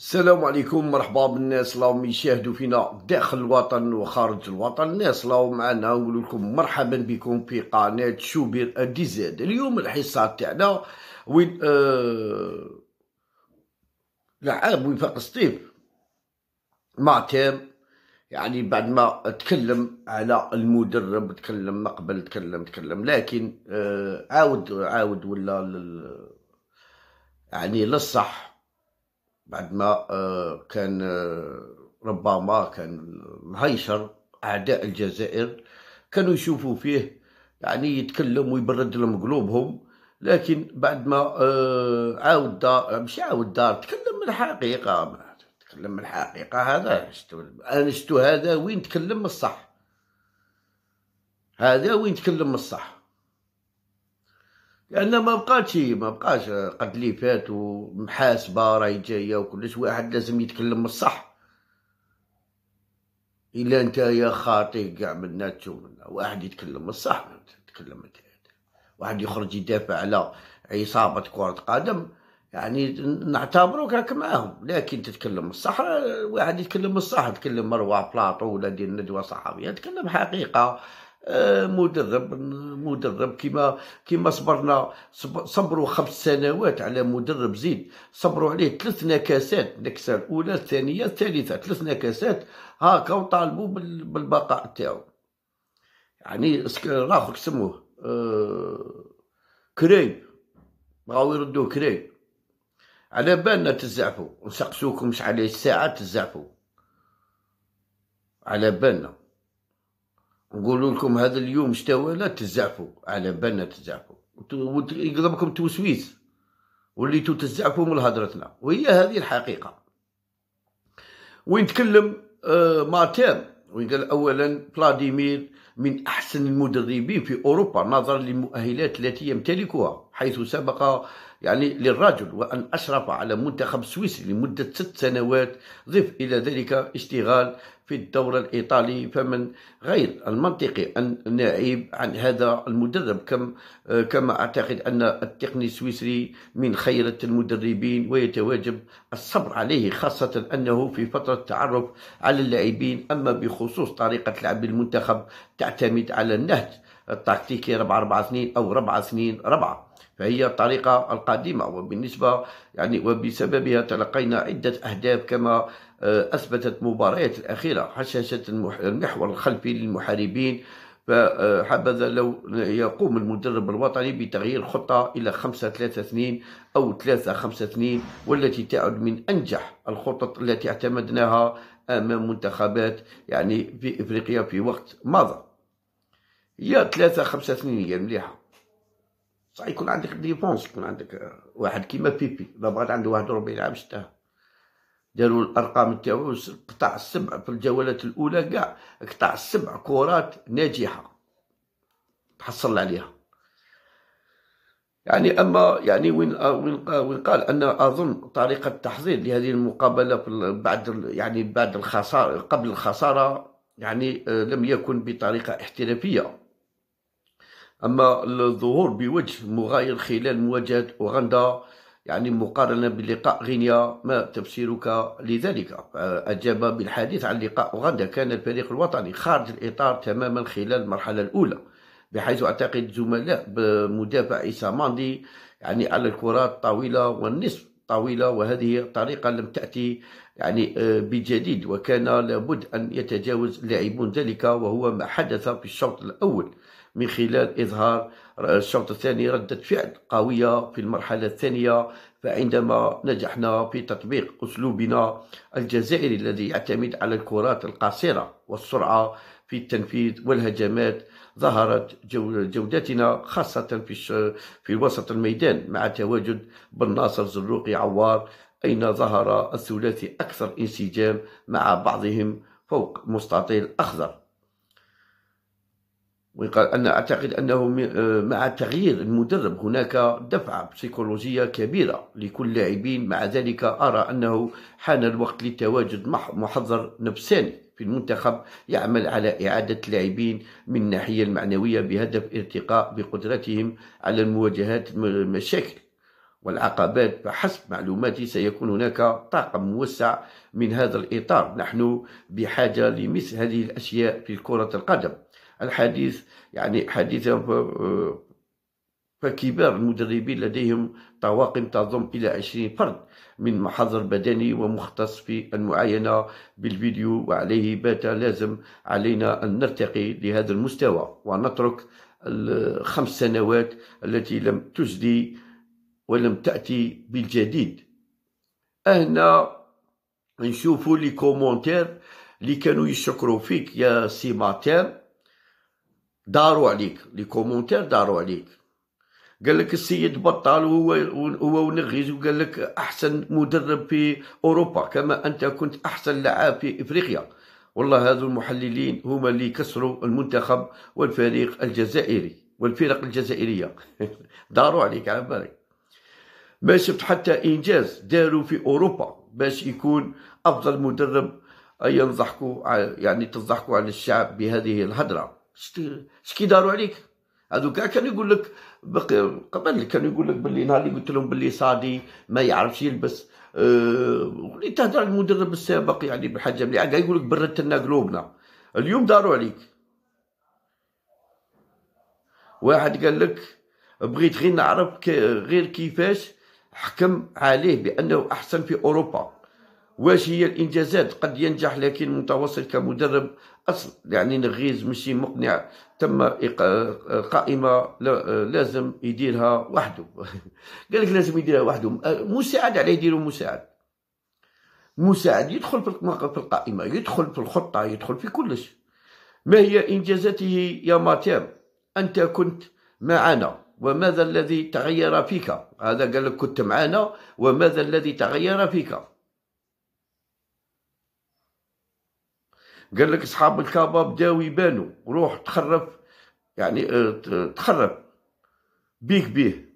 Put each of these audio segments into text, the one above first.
السلام عليكم مرحبا بالناس راهم يشاهدوا فينا داخل الوطن وخارج الوطن الناس راهم معنا نقول لكم مرحبا بكم في قناه شوبير دي زاد اليوم الحصه تاعنا وين آه لعاب وفاق سطيف مع تام يعني بعد ما تكلم على المدرب تكلم قبل تكلم تكلم لكن آه عاود عاود ولا يعني للصح بعد ما آه، كان آه، ربما كان الهيشر اعداء الجزائر كانوا يشوفوا فيه يعني يتكلم ويبرد لهم قلوبهم لكن بعد ما آه، عاود دار مش عاود دار تكلم من الحقيقه تكلم من الحقيقه هذا شتو انا شتو هذا وين تكلم الصح هذا وين تكلم الصح لان ما بقاتش ما بقاش قد لي فات ومحاسبه راهي جايه وكلش واحد لازم يتكلم الصح الا انت يا خاطي كاع منا تشوفنا واحد يتكلم الصح تتكلم انت واحد يخرج يدافع على عصابه كره قدم يعني نعتبروك راك معاهم لكن تتكلم الصح واحد يتكلم الصح تكلم مروه بلاطو ولا دير ندوه صحابيه تكلم حقيقه آه، مدرب مدرب كما كما صبرنا صبروا خمس سنوات على مدرب زيد صبروا عليه ثلاث نكسات النكسه الاولى الثانيه الثالثه ثلاث نكسات هاكا وطالبوا بالبقاء تاعو يعني راخو كسموه أه كريب بغاو يردوه كريب على بالنا تزعفوا نسقسوكم شحال الساعه تزعفوا على بالنا نقول لكم هذا اليوم شتاوى لا تزعفوا على بالنا تزعفوا يقلبكم توسويس وليتو تزعفوا من هضرتنا وهي هذه الحقيقه وين تكلم آه مارتين وين قال اولا فلاديمير من احسن المدربين في اوروبا نظرا للمؤهلات التي يمتلكها حيث سبق يعني للرجل وأن أشرف على منتخب سويسري لمدة ست سنوات ضف إلى ذلك اشتغال في الدورة الإيطالي فمن غير المنطقي أن نعيب عن هذا المدرب كم كما أعتقد أن التقني السويسري من خيرة المدربين ويتواجب الصبر عليه خاصة أنه في فترة التعرف على اللاعبين أما بخصوص طريقة لعب المنتخب تعتمد على النهج التكتيكي 4 4 2 أو 4 2 4 فهي الطريقة القادمة وبالنسبة يعني وبسببها تلقينا عدة أهداف كما آه، أثبتت مباريات الأخيرة حشاشة المحور الخلفي للمحاربين فحبذا لو يقوم المدرب الوطني بتغيير خطة إلى 5 3 2 أو 3 5 2 والتي تعد من أنجح الخطط التي اعتمدناها أمام منتخبات يعني في إفريقيا في وقت مضى هي 3 5 2 هي مليحة صح يكون عندك ديفونس يكون عندك آه، واحد كيما بيبي بغات عنده واحد وربعين عام شتاه داروا الارقام تاعو قطع السبع في الجولات الاولى كاع قطع السبع كرات ناجحه تحصل عليها يعني اما يعني وين آه، وين آه، وين قال ان اظن طريقه التحضير لهذه المقابله بعد يعني بعد الخساره قبل الخساره يعني لم يكن بطريقه احترافيه اما الظهور بوجه مغاير خلال مواجهه اوغندا يعني مقارنه بلقاء غينيا ما تفسيرك لذلك اجاب بالحديث عن لقاء اوغندا كان الفريق الوطني خارج الاطار تماما خلال المرحله الاولى بحيث اعتقد زملاء بمدافع ايساماندي ماندي يعني على الكرات الطويله والنصف طويله وهذه الطريقه لم تاتي يعني آه، بجديد وكان لابد أن يتجاوز اللاعبون ذلك وهو ما حدث في الشوط الأول من خلال إظهار آه، الشوط الثاني ردة فعل قوية في المرحلة الثانية فعندما نجحنا في تطبيق أسلوبنا الجزائري الذي يعتمد على الكرات القصيرة والسرعة في التنفيذ والهجمات ظهرت جودتنا خاصة في في وسط الميدان مع تواجد بن ناصر زروقي عوار أين ظهر الثلاثي أكثر انسجام مع بعضهم فوق مستطيل أخضر وقال أنا أعتقد أنه آه، مع تغيير المدرب هناك دفعة بسيكولوجية كبيرة لكل لاعبين مع ذلك أرى أنه حان الوقت لتواجد محضر نفساني في المنتخب يعمل على إعادة اللاعبين من الناحية المعنوية بهدف ارتقاء بقدرتهم على المواجهات المشاكل والعقبات فحسب معلوماتي سيكون هناك طاقم موسع من هذا الإطار نحن بحاجة لمثل هذه الأشياء في كرة القدم الحديث يعني حديثا آه، فكبار المدربين لديهم طواقم تضم إلى 20 فرد من محضر بدني ومختص في المعاينة بالفيديو وعليه بات لازم علينا أن نرتقي لهذا المستوى ونترك الخمس سنوات التي لم تجدي ولم تأتي بالجديد هنا نشوفوا لي كومونتير اللي كانوا يشكروا فيك يا سي ماتير داروا عليك لي كومونتير داروا عليك قال لك السيد بطال هو هو ونغيز وقال لك احسن مدرب في اوروبا كما انت كنت احسن لعاب في افريقيا والله هذو المحللين هما اللي كسروا المنتخب والفريق الجزائري والفرق الجزائريه داروا عليك على بالك ما شفت حتى انجاز داروا في اوروبا باش يكون افضل مدرب ينضحكوا يعني تضحكوا على الشعب بهذه الهدره شكي داروا عليك هذوك كان يقول لك قبل كان يقول لك باللي نهار اللي قلت لهم باللي صادي ما يعرفش يلبس ولي أه تهدر على المدرب السابق يعني بحاجه مليحه كاع يقول لك بردت لنا قلوبنا اليوم داروا عليك واحد قال لك بغيت غير نعرف غير كيفاش حكم عليه بأنه أحسن في أوروبا واش هي الانجازات قد ينجح لكن متوسط كمدرب اصل يعني نغيز ماشي مقنع تم قائمه لازم يديرها وحده قال لك لازم يديرها وحده مساعد على يديروا مساعد مساعد يدخل في القائمه يدخل في الخطه يدخل في كلش ما هي انجازاته يا ماتير انت كنت معنا وماذا الذي تغير فيك هذا قال لك كنت معنا وماذا الذي تغير فيك قال لك اصحاب الكعبه بداو يبانوا روح تخرف يعني آه، تخرف بيك بيه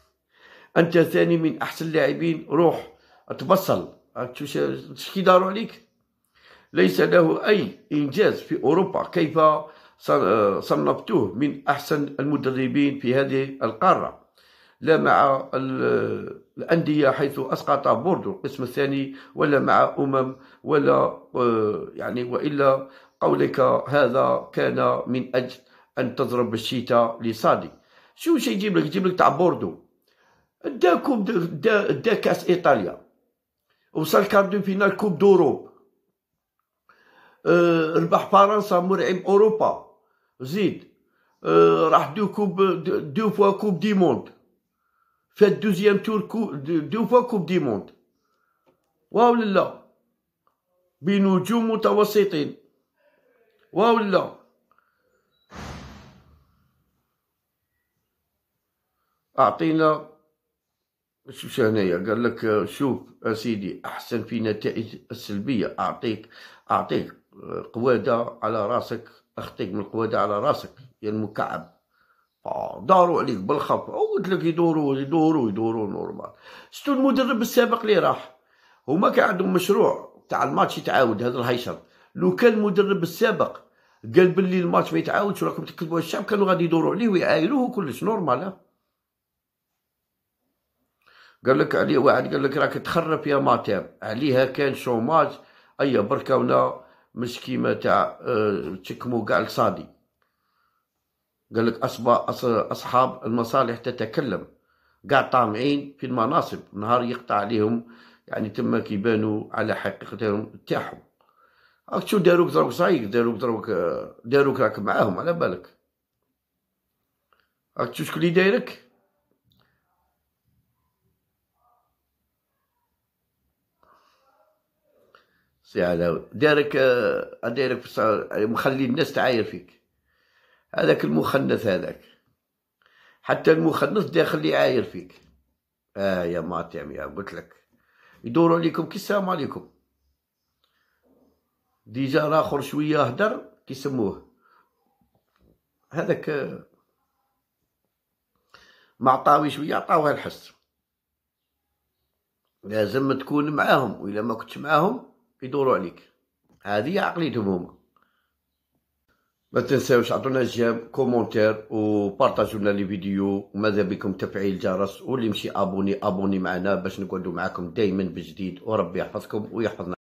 انت ثاني من احسن اللاعبين روح تبصل شكي داروا عليك ليس له اي انجاز في اوروبا كيف صنفته آه، من أحسن المدربين في هذه القارة لا مع الأندية حيث أسقط بوردو القسم الثاني ولا مع أمم ولا آه، يعني وإلا قولك هذا كان من أجل أن تضرب الشيتا لصادي شو شي يجيب لك يجيب لك تاع بوردو داكم دا, دا, دا كاس إيطاليا وصل كاردو فينال كوب دورو أه، ربح فرنسا مرعب اوروبا زيد أه، راح دو كوب دو فوا كوب دي موند في دوزيام تور كو دو فوا كوب دي موند واو لا بنجوم متوسطين واو لا اعطينا شوف هنايا قال لك شوف اسيدي احسن في نتائج السلبيه اعطيك اعطيك قوادة على راسك اختك من القوادة على راسك يا المكعب آه، داروا عليك بالخط قلت لك يدوروا يدوروا يدوروا نورمال شتو المدرب السابق اللي راح هما كان عندهم مشروع تاع الماتش يتعاود هذا الهيشر لو كان المدرب السابق قال باللي الماتش ما يتعاودش راكم تكذبوا الشعب كانوا غادي يدوروا عليه ويعايروه كلش نورمال قال لك عليه واحد قال لك راك تخرب يا ماتير عليها كان شوماج ايا أيوة، بركه ولا مش كيما تاع آه، تشكمو كاع لصادي قال لك اصحاب المصالح تتكلم قاع طامعين في المناصب نهار يقطع عليهم يعني تما كيبانوا على حقيقتهم تاعهم راك شو داروك دروك صايك داروك دروك آه، داروك راك معاهم على بالك راك شو شكون اللي دايرك سي علاوي دارك دارك في السعودية يعني مخلي الناس تعاير فيك هذاك المخنث هذاك حتى المخنث داخل يعاير فيك اه يا ماطعم يا قلت لك يدوروا عليكم كي السلام عليكم ديجا اخر شويه هدر كيسموه هذاك معطاوي شويه عطاوها الحس لازم تكون معاهم و ما كنتش معاهم يدوروا عليك هذه عقليتهم هما ما تنساوش عطونا جيم كومونتير وبارطاجوا لنا لي فيديو وماذا بكم تفعيل الجرس واللي مشي ابوني ابوني معنا باش نقعدوا معاكم دائما بجديد وربي يحفظكم ويحفظنا